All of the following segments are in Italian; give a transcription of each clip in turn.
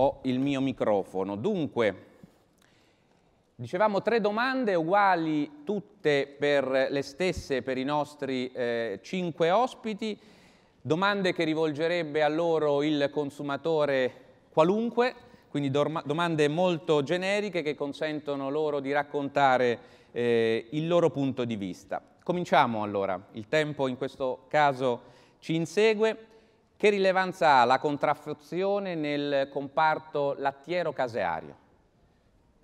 ho il mio microfono. Dunque, dicevamo tre domande uguali tutte per le stesse per i nostri eh, cinque ospiti, domande che rivolgerebbe a loro il consumatore qualunque, quindi domande molto generiche che consentono loro di raccontare eh, il loro punto di vista. Cominciamo allora, il tempo in questo caso ci insegue. Che rilevanza ha la contraffazione nel comparto lattiero-caseario?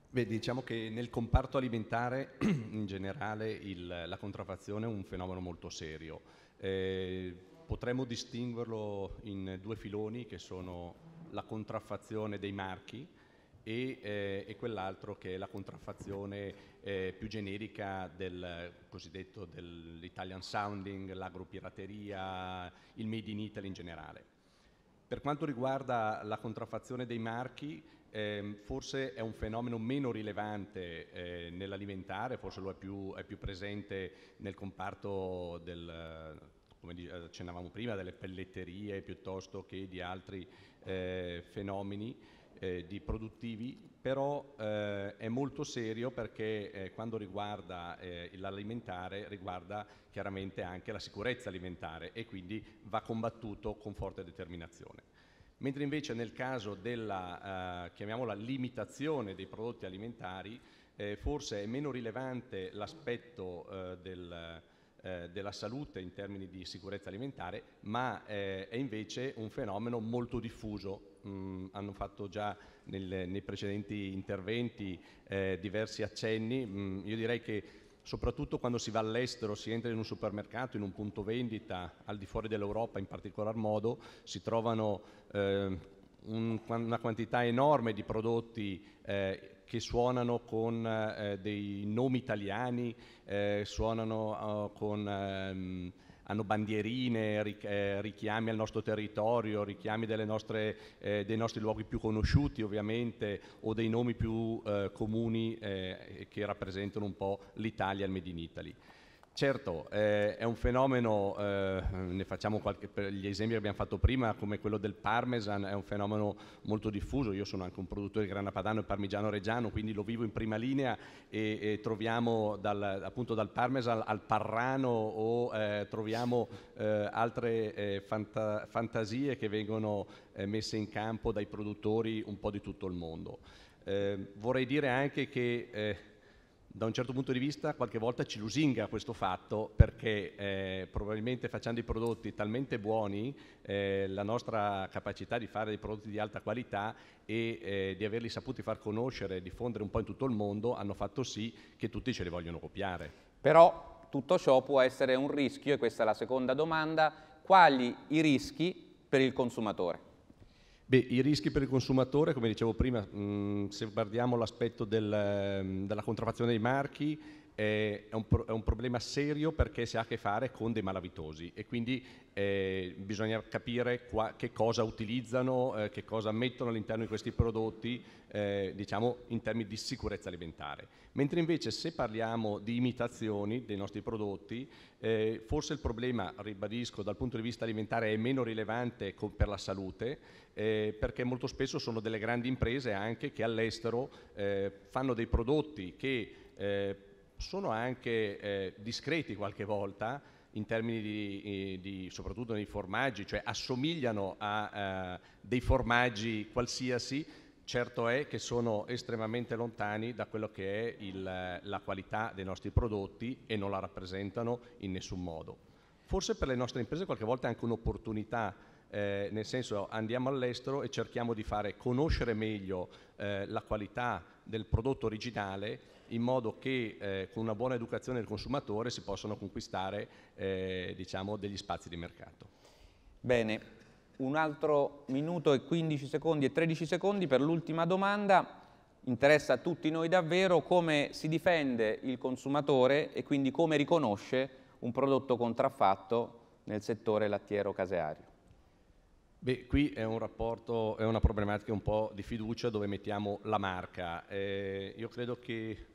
Beh, diciamo che nel comparto alimentare in generale il, la contraffazione è un fenomeno molto serio. Eh, potremmo distinguerlo in due filoni che sono la contraffazione dei marchi, e, eh, e quell'altro che è la contraffazione eh, più generica del cosiddetto dell'Italian sounding, l'agropirateria, il made in Italy in generale. Per quanto riguarda la contraffazione dei marchi, eh, forse è un fenomeno meno rilevante eh, nell'alimentare, forse lo è più, è più, presente nel comparto del, come accennavamo prima, delle pelletterie piuttosto che di altri eh, fenomeni eh, di produttivi, però eh, è molto serio perché eh, quando riguarda eh, l'alimentare riguarda chiaramente anche la sicurezza alimentare e quindi va combattuto con forte determinazione. Mentre invece nel caso della, eh, chiamiamola, limitazione dei prodotti alimentari, eh, forse è meno rilevante l'aspetto del eh, della salute in termini di sicurezza alimentare, ma eh, è invece un fenomeno molto diffuso. Mm, hanno fatto già nel, nei precedenti interventi eh, diversi accenni. Mm, io direi che soprattutto quando si va all'estero, si entra in un supermercato, in un punto vendita, al di fuori dell'Europa in particolar modo, si trovano eh, un, una quantità enorme di prodotti eh, che suonano con eh, dei nomi italiani, eh, suonano oh, con... Ehm, hanno bandierine, eh, richiami al nostro territorio, richiami nostre, eh, dei nostri luoghi più conosciuti ovviamente o dei nomi più eh, comuni eh, che rappresentano un po' l'Italia, il Made in Italy. Certo, eh, è un fenomeno, eh, ne facciamo qualche, per gli esempi che abbiamo fatto prima, come quello del parmesan, è un fenomeno molto diffuso, io sono anche un produttore di grana padano e parmigiano reggiano, quindi lo vivo in prima linea e, e troviamo dal, appunto dal parmesan al parrano o eh, troviamo eh, altre eh, fanta fantasie che vengono eh, messe in campo dai produttori un po' di tutto il mondo. vorrei dire anche che da un certo punto di vista qualche volta ci lusinga questo fatto perché eh, probabilmente facendo i prodotti talmente buoni eh, la nostra capacità di fare dei prodotti di alta qualità e eh, di averli saputi far conoscere e diffondere un po' in tutto il mondo hanno fatto sì che tutti ce li vogliono copiare. Però tutto ciò può essere un rischio e questa è la seconda domanda, quali i rischi per il consumatore? Beh, I rischi per il consumatore, come dicevo prima, mh, mm, se guardiamo l'aspetto del, mm, della contraffazione dei marchi, è un, è un, problema serio perché si ha a che fare con dei malavitosi e quindi eh, bisogna capire qua- che cosa utilizzano, eh, che cosa mettono all'interno di questi prodotti, eh, diciamo in termini di sicurezza alimentare. Mentre invece se parliamo di imitazioni dei nostri prodotti, eh, forse il problema, ribadisco, dal punto di vista alimentare è meno rilevante co- per la salute, eh, perché molto spesso sono delle grandi imprese anche che all'estero eh, fanno dei prodotti che eh, sono anche eh, discreti qualche volta, in termini di, eh, di, soprattutto nei formaggi, cioè assomigliano a eh, dei formaggi qualsiasi, certo è che sono estremamente lontani da quello che è il, la qualità dei nostri prodotti e non la rappresentano in nessun modo. Forse per le nostre imprese qualche volta è anche un'opportunità eh, nel senso andiamo all'estero e cerchiamo di fare conoscere meglio eh, la qualità del prodotto originale in modo che eh, con una buona educazione del consumatore si possano conquistare eh, diciamo, degli spazi di mercato. Bene, un altro minuto e 15 secondi e 13 secondi per l'ultima domanda. Interessa a tutti noi davvero come si difende il consumatore e quindi come riconosce un prodotto contraffatto nel settore lattiero-caseario. Beh, qui è, un rapporto, è una problematica un po' di fiducia dove mettiamo la marca. Eh, io credo che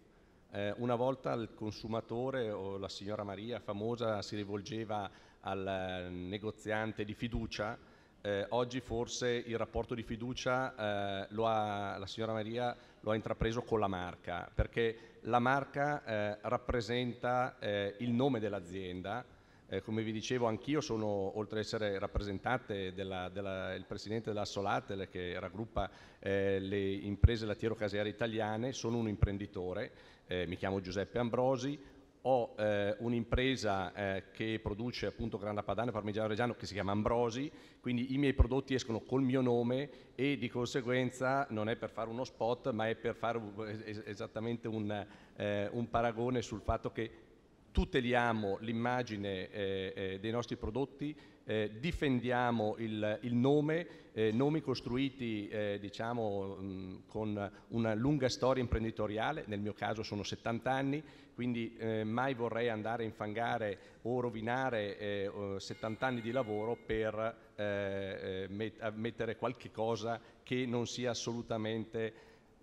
eh, una volta il consumatore o la signora Maria famosa si rivolgeva al eh, negoziante di fiducia, eh, oggi forse il rapporto di fiducia eh, ha, la signora Maria lo ha intrapreso con la marca, perché la marca eh, rappresenta eh, il nome dell'azienda, eh, come vi dicevo anch'io sono, oltre ad essere rappresentante della, della, il presidente della Solatel che raggruppa eh, le imprese lattiero-caseare italiane, sono un imprenditore, eh, mi chiamo Giuseppe Ambrosi, ho eh, un'impresa eh, che produce appunto grana padana e parmigiano reggiano che si chiama Ambrosi, quindi i miei prodotti escono col mio nome e di conseguenza non è per fare uno spot ma è per fare esattamente un, eh, un paragone sul fatto che tuteliamo l'immagine eh, eh, dei nostri prodotti, eh, difendiamo il, il nome, eh, nomi costruiti eh, diciamo, mh, con una lunga storia imprenditoriale, nel mio caso sono 70 anni, quindi eh, mai vorrei andare a infangare o rovinare 70 anni di lavoro per met mettere qualche cosa che non sia assolutamente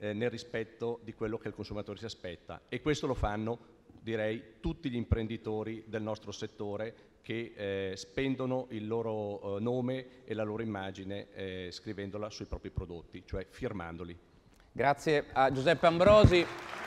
nel rispetto di quello che il consumatore si aspetta e questo lo fanno direi tutti gli imprenditori del nostro settore che eh, spendono il loro eh, nome e la loro immagine eh, scrivendola sui propri prodotti, cioè firmandoli. Grazie a Giuseppe Ambrosi.